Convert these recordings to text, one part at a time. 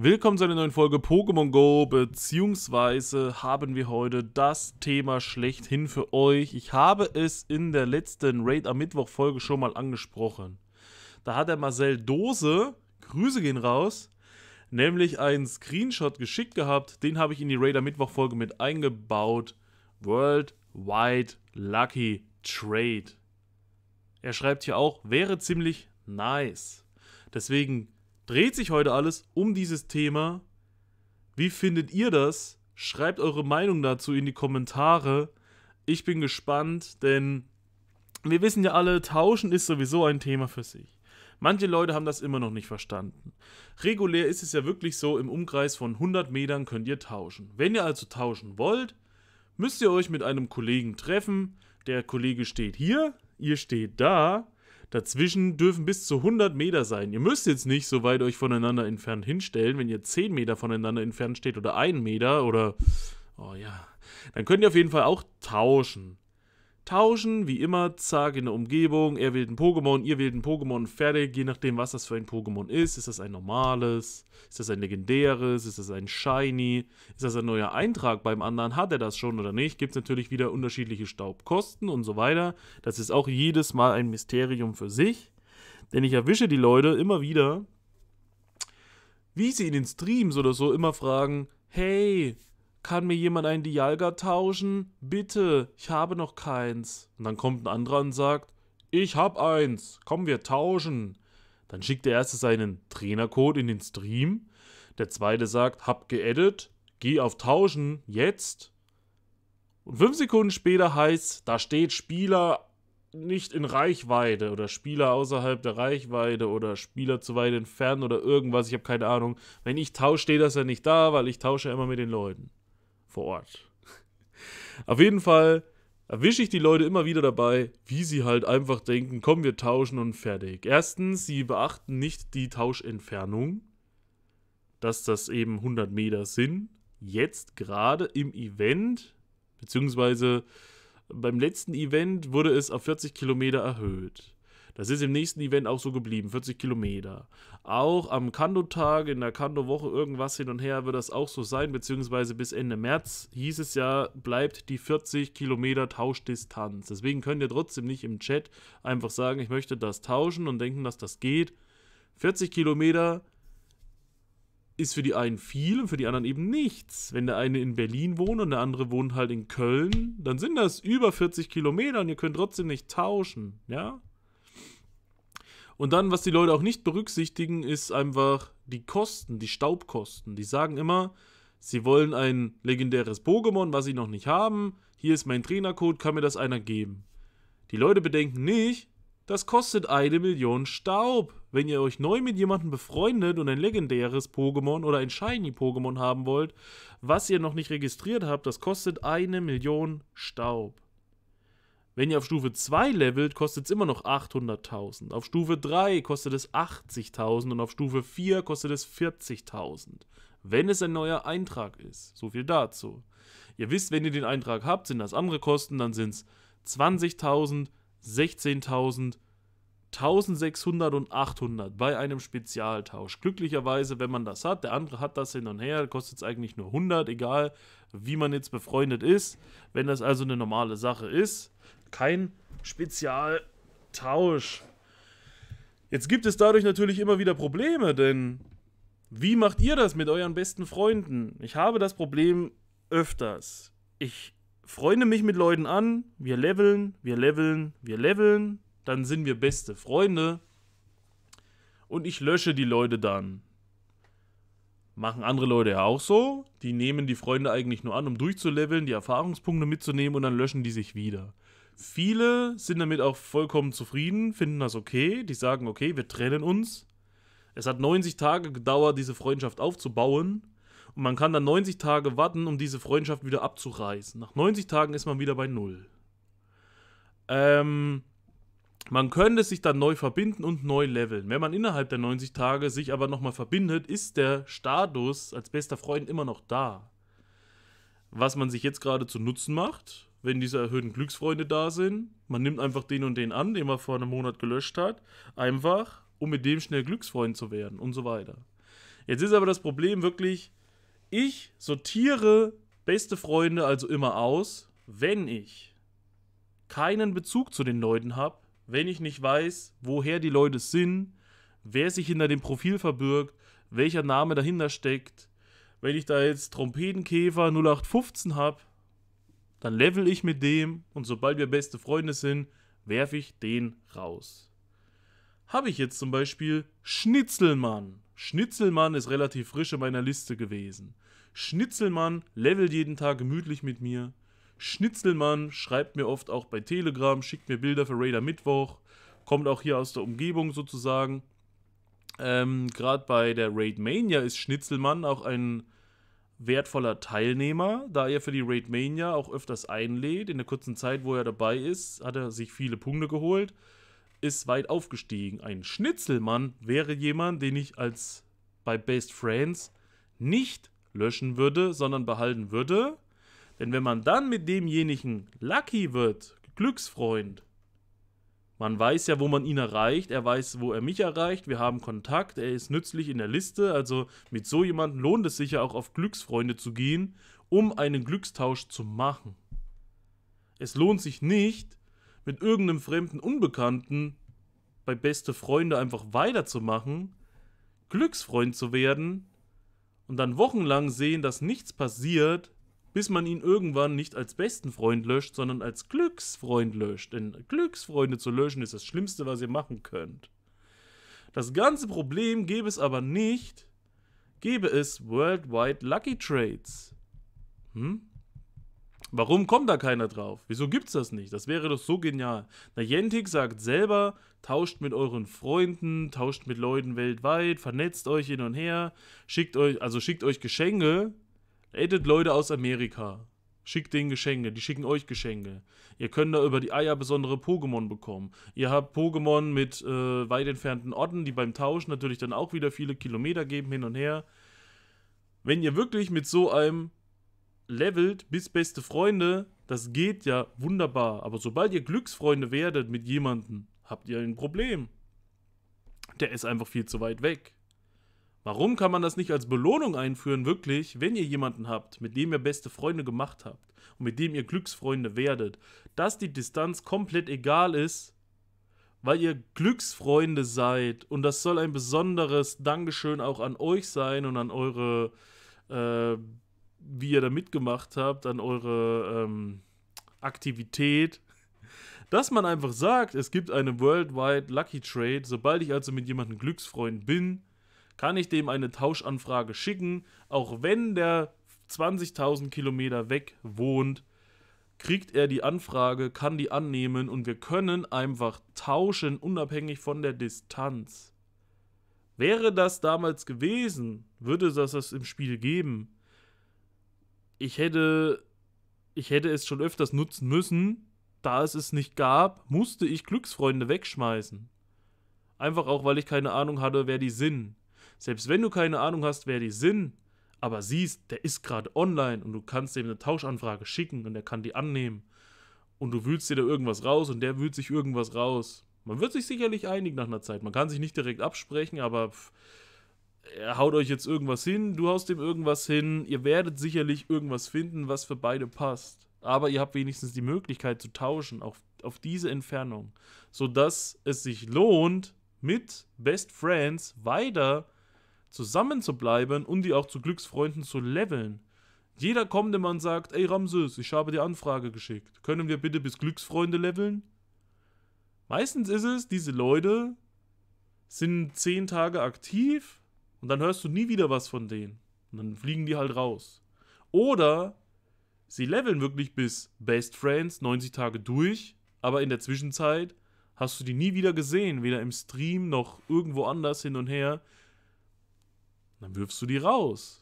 Willkommen zu einer neuen Folge Pokémon Go, beziehungsweise haben wir heute das Thema schlechthin für euch. Ich habe es in der letzten Raid am Mittwoch Folge schon mal angesprochen. Da hat der Marcel Dose, Grüße gehen raus, nämlich einen Screenshot geschickt gehabt. Den habe ich in die Raid am Mittwoch Folge mit eingebaut. Worldwide Lucky Trade. Er schreibt hier auch, wäre ziemlich nice. Deswegen dreht sich heute alles um dieses Thema. Wie findet ihr das? Schreibt eure Meinung dazu in die Kommentare. Ich bin gespannt, denn wir wissen ja alle, tauschen ist sowieso ein Thema für sich. Manche Leute haben das immer noch nicht verstanden. Regulär ist es ja wirklich so, im Umkreis von 100 Metern könnt ihr tauschen. Wenn ihr also tauschen wollt, müsst ihr euch mit einem Kollegen treffen. Der Kollege steht hier, ihr steht da Dazwischen dürfen bis zu 100 Meter sein. Ihr müsst jetzt nicht so weit euch voneinander entfernt hinstellen. Wenn ihr 10 Meter voneinander entfernt steht oder 1 Meter oder. Oh ja. Dann könnt ihr auf jeden Fall auch tauschen tauschen, wie immer, zack, in der Umgebung, er wählt ein Pokémon, ihr wählt ein Pokémon, fertig, je nachdem, was das für ein Pokémon ist, ist das ein normales, ist das ein legendäres, ist das ein Shiny, ist das ein neuer Eintrag beim anderen, hat er das schon oder nicht, gibt es natürlich wieder unterschiedliche Staubkosten und so weiter, das ist auch jedes Mal ein Mysterium für sich, denn ich erwische die Leute immer wieder, wie sie in den Streams oder so immer fragen, hey, kann mir jemand einen Dialga tauschen? Bitte, ich habe noch keins. Und dann kommt ein anderer und sagt, ich hab eins, komm, wir tauschen. Dann schickt der erste seinen Trainercode in den Stream. Der zweite sagt, hab geedit, geh auf Tauschen, jetzt. Und fünf Sekunden später heißt, da steht Spieler nicht in Reichweite oder Spieler außerhalb der Reichweite oder Spieler zu weit entfernt oder irgendwas, ich habe keine Ahnung. Wenn ich tausche, steht das ja nicht da, weil ich tausche immer mit den Leuten vor Ort. Auf jeden Fall erwische ich die Leute immer wieder dabei, wie sie halt einfach denken, komm, wir tauschen und fertig. Erstens, sie beachten nicht die Tauschentfernung, dass das eben 100 Meter sind. Jetzt gerade im Event, beziehungsweise beim letzten Event wurde es auf 40 Kilometer erhöht. Das ist im nächsten Event auch so geblieben, 40 Kilometer. Auch am Kando-Tag, in der Kando-Woche, irgendwas hin und her wird das auch so sein, beziehungsweise bis Ende März hieß es ja, bleibt die 40 Kilometer Tauschdistanz. Deswegen könnt ihr trotzdem nicht im Chat einfach sagen, ich möchte das tauschen und denken, dass das geht. 40 Kilometer ist für die einen viel und für die anderen eben nichts. Wenn der eine in Berlin wohnt und der andere wohnt halt in Köln, dann sind das über 40 Kilometer und ihr könnt trotzdem nicht tauschen, ja? Und dann, was die Leute auch nicht berücksichtigen, ist einfach die Kosten, die Staubkosten. Die sagen immer, sie wollen ein legendäres Pokémon, was sie noch nicht haben. Hier ist mein Trainercode, kann mir das einer geben. Die Leute bedenken nicht, das kostet eine Million Staub. Wenn ihr euch neu mit jemandem befreundet und ein legendäres Pokémon oder ein Shiny Pokémon haben wollt, was ihr noch nicht registriert habt, das kostet eine Million Staub. Wenn ihr auf Stufe 2 levelt, kostet es immer noch 800.000. Auf Stufe 3 kostet es 80.000 und auf Stufe 4 kostet es 40.000. Wenn es ein neuer Eintrag ist. So viel dazu. Ihr wisst, wenn ihr den Eintrag habt, sind das andere Kosten, dann sind es 20.000, 16.000, 1600 und 800 bei einem Spezialtausch. Glücklicherweise, wenn man das hat, der andere hat das hin und her, kostet es eigentlich nur 100, egal wie man jetzt befreundet ist. Wenn das also eine normale Sache ist, kein Spezialtausch. Jetzt gibt es dadurch natürlich immer wieder Probleme, denn wie macht ihr das mit euren besten Freunden? Ich habe das Problem öfters. Ich freunde mich mit Leuten an, wir leveln, wir leveln, wir leveln, dann sind wir beste Freunde und ich lösche die Leute dann. Machen andere Leute ja auch so. Die nehmen die Freunde eigentlich nur an, um durchzuleveln, die Erfahrungspunkte mitzunehmen und dann löschen die sich wieder. Viele sind damit auch vollkommen zufrieden, finden das okay. Die sagen, okay, wir trennen uns. Es hat 90 Tage gedauert, diese Freundschaft aufzubauen. Und man kann dann 90 Tage warten, um diese Freundschaft wieder abzureißen. Nach 90 Tagen ist man wieder bei Null. Ähm, man könnte sich dann neu verbinden und neu leveln. Wenn man innerhalb der 90 Tage sich aber nochmal verbindet, ist der Status als bester Freund immer noch da. Was man sich jetzt gerade zu Nutzen macht, wenn diese erhöhten Glücksfreunde da sind. Man nimmt einfach den und den an, den man vor einem Monat gelöscht hat, einfach, um mit dem schnell Glücksfreund zu werden und so weiter. Jetzt ist aber das Problem wirklich, ich sortiere beste Freunde also immer aus, wenn ich keinen Bezug zu den Leuten habe, wenn ich nicht weiß, woher die Leute sind, wer sich hinter dem Profil verbirgt, welcher Name dahinter steckt. Wenn ich da jetzt Trompetenkäfer 0815 habe, dann level ich mit dem und sobald wir beste Freunde sind, werfe ich den raus. Habe ich jetzt zum Beispiel Schnitzelmann. Schnitzelmann ist relativ frisch in meiner Liste gewesen. Schnitzelmann levelt jeden Tag gemütlich mit mir. Schnitzelmann schreibt mir oft auch bei Telegram, schickt mir Bilder für Raider Mittwoch, kommt auch hier aus der Umgebung sozusagen. Ähm, Gerade bei der Raid Mania ist Schnitzelmann auch ein wertvoller Teilnehmer, da er für die Raid Mania auch öfters einlädt. In der kurzen Zeit, wo er dabei ist, hat er sich viele Punkte geholt, ist weit aufgestiegen. Ein Schnitzelmann wäre jemand, den ich als bei Best Friends nicht löschen würde, sondern behalten würde. Denn wenn man dann mit demjenigen Lucky wird, Glücksfreund, man weiß ja, wo man ihn erreicht, er weiß, wo er mich erreicht, wir haben Kontakt, er ist nützlich in der Liste, also mit so jemandem lohnt es sich ja auch auf Glücksfreunde zu gehen, um einen Glückstausch zu machen. Es lohnt sich nicht, mit irgendeinem fremden Unbekannten bei beste Freunde einfach weiterzumachen, Glücksfreund zu werden und dann wochenlang sehen, dass nichts passiert bis man ihn irgendwann nicht als besten Freund löscht, sondern als Glücksfreund löscht. Denn Glücksfreunde zu löschen ist das Schlimmste, was ihr machen könnt. Das ganze Problem gäbe es aber nicht, gäbe es Worldwide Lucky Trades. Hm? Warum kommt da keiner drauf? Wieso gibt's das nicht? Das wäre doch so genial. Na, Jentik sagt selber, tauscht mit euren Freunden, tauscht mit Leuten weltweit, vernetzt euch hin und her, schickt euch, also schickt euch Geschenke, Datet Leute aus Amerika. Schickt denen Geschenke, die schicken euch Geschenke. Ihr könnt da über die Eier besondere Pokémon bekommen. Ihr habt Pokémon mit äh, weit entfernten Orten, die beim Tausch natürlich dann auch wieder viele Kilometer geben hin und her. Wenn ihr wirklich mit so einem levelt bis beste Freunde, das geht ja wunderbar. Aber sobald ihr Glücksfreunde werdet mit jemandem, habt ihr ein Problem. Der ist einfach viel zu weit weg. Warum kann man das nicht als Belohnung einführen, wirklich, wenn ihr jemanden habt, mit dem ihr beste Freunde gemacht habt und mit dem ihr Glücksfreunde werdet, dass die Distanz komplett egal ist, weil ihr Glücksfreunde seid und das soll ein besonderes Dankeschön auch an euch sein und an eure, äh, wie ihr da mitgemacht habt, an eure ähm, Aktivität, dass man einfach sagt, es gibt eine Worldwide Lucky Trade, sobald ich also mit jemandem Glücksfreund bin, kann ich dem eine Tauschanfrage schicken, auch wenn der 20.000 Kilometer weg wohnt, kriegt er die Anfrage, kann die annehmen und wir können einfach tauschen, unabhängig von der Distanz. Wäre das damals gewesen, würde das das im Spiel geben. Ich hätte, ich hätte es schon öfters nutzen müssen. Da es es nicht gab, musste ich Glücksfreunde wegschmeißen. Einfach auch, weil ich keine Ahnung hatte, wer die sind. Selbst wenn du keine Ahnung hast, wer die sind, aber siehst, der ist gerade online und du kannst dem eine Tauschanfrage schicken und er kann die annehmen. Und du wühlst dir da irgendwas raus und der wühlt sich irgendwas raus. Man wird sich sicherlich einig nach einer Zeit. Man kann sich nicht direkt absprechen, aber pff, er haut euch jetzt irgendwas hin, du haust dem irgendwas hin. Ihr werdet sicherlich irgendwas finden, was für beide passt. Aber ihr habt wenigstens die Möglichkeit zu tauschen, auf, auf diese Entfernung. Sodass es sich lohnt, mit Best Friends weiter zu zusammen zu bleiben und die auch zu Glücksfreunden zu leveln. Jeder kommende Mann sagt, ey Ramses, ich habe dir Anfrage geschickt. Können wir bitte bis Glücksfreunde leveln? Meistens ist es, diese Leute sind zehn Tage aktiv und dann hörst du nie wieder was von denen. Und dann fliegen die halt raus. Oder sie leveln wirklich bis Best Friends 90 Tage durch, aber in der Zwischenzeit hast du die nie wieder gesehen, weder im Stream noch irgendwo anders hin und her dann wirfst du die raus.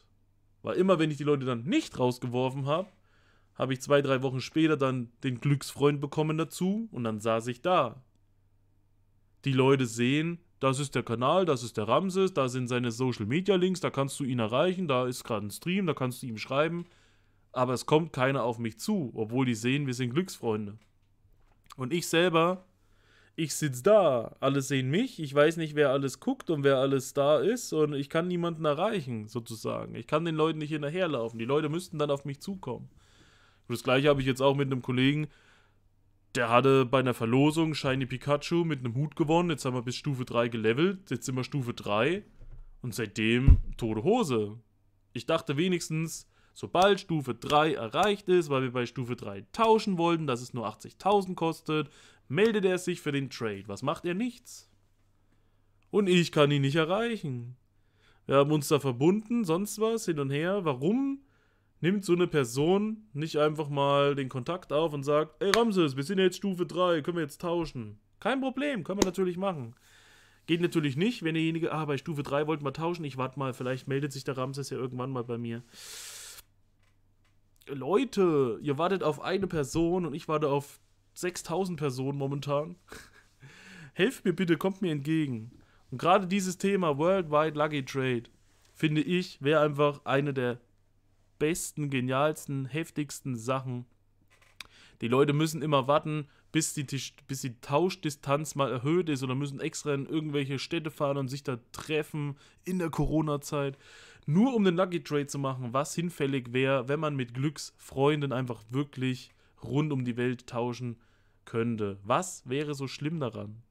Weil immer, wenn ich die Leute dann nicht rausgeworfen habe, habe ich zwei, drei Wochen später dann den Glücksfreund bekommen dazu und dann saß ich da. Die Leute sehen, das ist der Kanal, das ist der Ramses, da sind seine Social Media Links, da kannst du ihn erreichen, da ist gerade ein Stream, da kannst du ihm schreiben. Aber es kommt keiner auf mich zu, obwohl die sehen, wir sind Glücksfreunde. Und ich selber ich sitze da, alle sehen mich, ich weiß nicht, wer alles guckt und wer alles da ist und ich kann niemanden erreichen, sozusagen. Ich kann den Leuten nicht hinterherlaufen. Die Leute müssten dann auf mich zukommen. Und das gleiche habe ich jetzt auch mit einem Kollegen, der hatte bei einer Verlosung Shiny Pikachu mit einem Hut gewonnen. Jetzt haben wir bis Stufe 3 gelevelt, jetzt sind wir Stufe 3 und seitdem tote Hose. Ich dachte wenigstens, sobald Stufe 3 erreicht ist, weil wir bei Stufe 3 tauschen wollten, dass es nur 80.000 kostet, meldet er sich für den Trade. Was macht er? Nichts. Und ich kann ihn nicht erreichen. Wir haben uns da verbunden, sonst was, hin und her. Warum nimmt so eine Person nicht einfach mal den Kontakt auf und sagt, ey Ramses, wir sind jetzt Stufe 3, können wir jetzt tauschen? Kein Problem, können wir natürlich machen. Geht natürlich nicht, wenn derjenige, ah, bei Stufe 3 wollten wir tauschen, ich warte mal, vielleicht meldet sich der Ramses ja irgendwann mal bei mir. Leute, ihr wartet auf eine Person und ich warte auf 6000 Personen momentan. Helft mir bitte, kommt mir entgegen. Und gerade dieses Thema Worldwide Lucky Trade, finde ich, wäre einfach eine der besten, genialsten, heftigsten Sachen. Die Leute müssen immer warten, bis die, bis die Tauschdistanz mal erhöht ist oder müssen extra in irgendwelche Städte fahren und sich da treffen in der Corona-Zeit. Nur um den Lucky Trade zu machen, was hinfällig wäre, wenn man mit Glücksfreunden einfach wirklich rund um die Welt tauschen könnte. Was wäre so schlimm daran?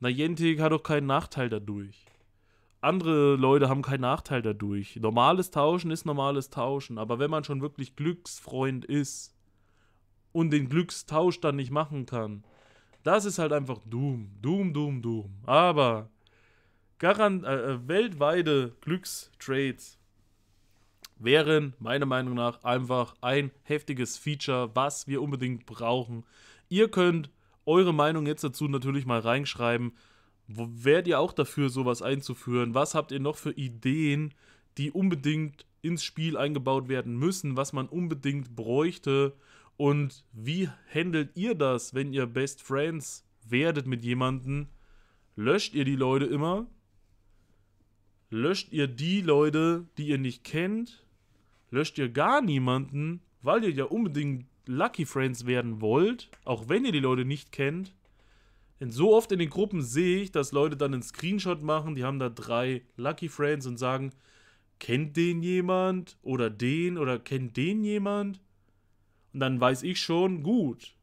Niantic hat doch keinen Nachteil dadurch. Andere Leute haben keinen Nachteil dadurch. Normales Tauschen ist normales Tauschen, aber wenn man schon wirklich Glücksfreund ist und den Glückstausch dann nicht machen kann, das ist halt einfach Doom. Doom, Doom, Doom. Aber garant äh, äh, weltweite Glückstrades wären meiner Meinung nach einfach ein heftiges Feature, was wir unbedingt brauchen. Ihr könnt eure Meinung jetzt dazu natürlich mal reinschreiben. Wo wärt ihr auch dafür, sowas einzuführen? Was habt ihr noch für Ideen, die unbedingt ins Spiel eingebaut werden müssen, was man unbedingt bräuchte? Und wie handelt ihr das, wenn ihr Best Friends werdet mit jemandem? Löscht ihr die Leute immer? Löscht ihr die Leute, die ihr nicht kennt? löscht ihr gar niemanden, weil ihr ja unbedingt Lucky Friends werden wollt, auch wenn ihr die Leute nicht kennt. Denn so oft in den Gruppen sehe ich, dass Leute dann einen Screenshot machen, die haben da drei Lucky Friends und sagen, kennt den jemand oder den oder kennt den jemand? Und dann weiß ich schon, gut,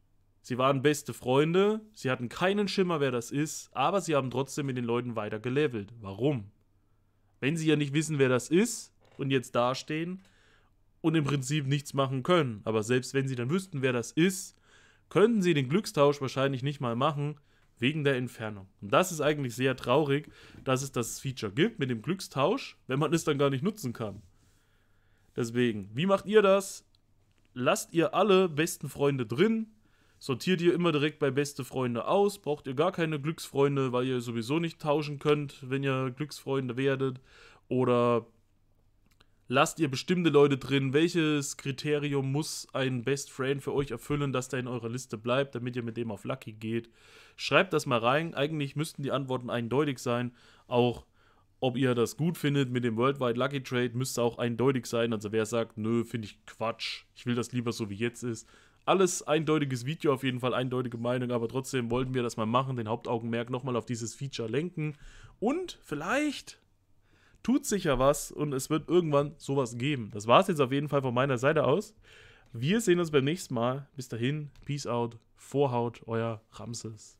sie waren beste Freunde, sie hatten keinen Schimmer, wer das ist, aber sie haben trotzdem mit den Leuten weiter gelevelt. Warum? Wenn sie ja nicht wissen, wer das ist und jetzt dastehen, und im Prinzip nichts machen können. Aber selbst wenn sie dann wüssten, wer das ist, könnten sie den Glückstausch wahrscheinlich nicht mal machen, wegen der Entfernung. Und das ist eigentlich sehr traurig, dass es das Feature gibt mit dem Glückstausch, wenn man es dann gar nicht nutzen kann. Deswegen, wie macht ihr das? Lasst ihr alle besten Freunde drin, sortiert ihr immer direkt bei beste Freunde aus, braucht ihr gar keine Glücksfreunde, weil ihr sowieso nicht tauschen könnt, wenn ihr Glücksfreunde werdet. Oder lasst ihr bestimmte Leute drin? Welches Kriterium muss ein Best Friend für euch erfüllen, dass der in eurer Liste bleibt, damit ihr mit dem auf Lucky geht? Schreibt das mal rein. Eigentlich müssten die Antworten eindeutig sein. Auch ob ihr das gut findet mit dem Worldwide Lucky Trade, müsste auch eindeutig sein. Also wer sagt, nö, finde ich Quatsch, ich will das lieber so wie jetzt ist. Alles eindeutiges Video, auf jeden Fall eindeutige Meinung, aber trotzdem wollten wir das mal machen, den Hauptaugenmerk nochmal auf dieses Feature lenken. Und vielleicht tut sich ja was und es wird irgendwann sowas geben. Das war es jetzt auf jeden Fall von meiner Seite aus. Wir sehen uns beim nächsten Mal. Bis dahin, Peace out, Vorhaut, euer Ramses.